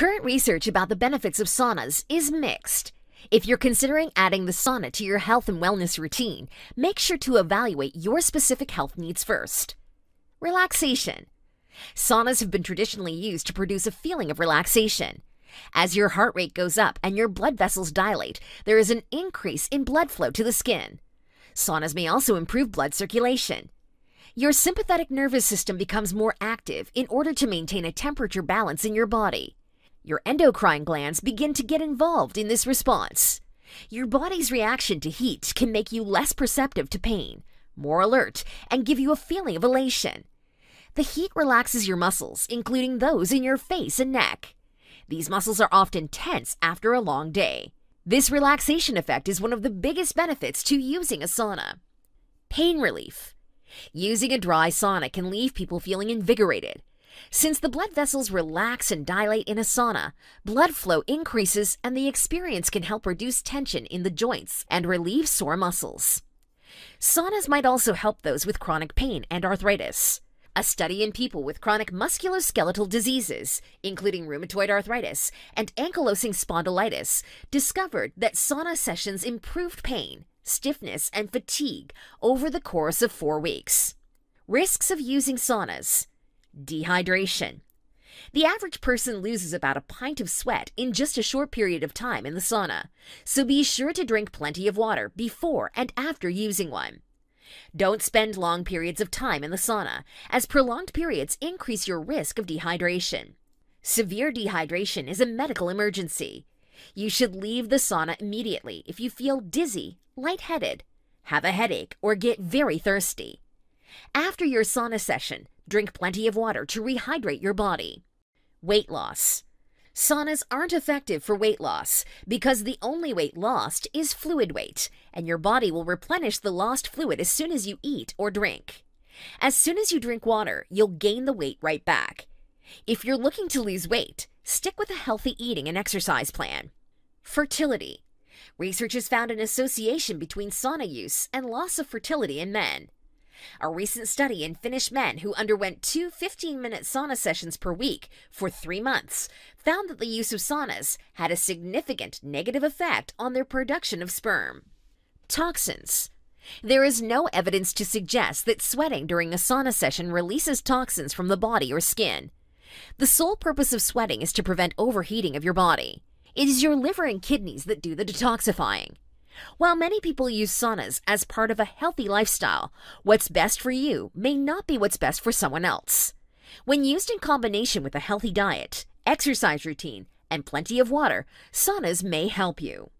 Current research about the benefits of saunas is mixed. If you're considering adding the sauna to your health and wellness routine, make sure to evaluate your specific health needs first. Relaxation. Saunas have been traditionally used to produce a feeling of relaxation. As your heart rate goes up and your blood vessels dilate, there is an increase in blood flow to the skin. Saunas may also improve blood circulation. Your sympathetic nervous system becomes more active in order to maintain a temperature balance in your body. Your endocrine glands begin to get involved in this response. Your body's reaction to heat can make you less perceptive to pain, more alert, and give you a feeling of elation. The heat relaxes your muscles, including those in your face and neck. These muscles are often tense after a long day. This relaxation effect is one of the biggest benefits to using a sauna. Pain relief. Using a dry sauna can leave people feeling invigorated, since the blood vessels relax and dilate in a sauna, blood flow increases and the experience can help reduce tension in the joints and relieve sore muscles. Saunas might also help those with chronic pain and arthritis. A study in people with chronic musculoskeletal diseases, including rheumatoid arthritis and ankylosing spondylitis, discovered that sauna sessions improved pain, stiffness, and fatigue over the course of four weeks. Risks of using saunas. Dehydration. The average person loses about a pint of sweat in just a short period of time in the sauna, so be sure to drink plenty of water before and after using one. Don't spend long periods of time in the sauna, as prolonged periods increase your risk of dehydration. Severe dehydration is a medical emergency. You should leave the sauna immediately if you feel dizzy, lightheaded, have a headache, or get very thirsty. After your sauna session, Drink plenty of water to rehydrate your body. Weight loss. Saunas aren't effective for weight loss because the only weight lost is fluid weight, and your body will replenish the lost fluid as soon as you eat or drink. As soon as you drink water, you'll gain the weight right back. If you're looking to lose weight, stick with a healthy eating and exercise plan. Fertility. Research has found an association between sauna use and loss of fertility in men a recent study in Finnish men who underwent two 15 minute sauna sessions per week for three months found that the use of saunas had a significant negative effect on their production of sperm. Toxins. There is no evidence to suggest that sweating during a sauna session releases toxins from the body or skin. The sole purpose of sweating is to prevent overheating of your body. It is your liver and kidneys that do the detoxifying. While many people use saunas as part of a healthy lifestyle, what's best for you may not be what's best for someone else. When used in combination with a healthy diet, exercise routine, and plenty of water, saunas may help you.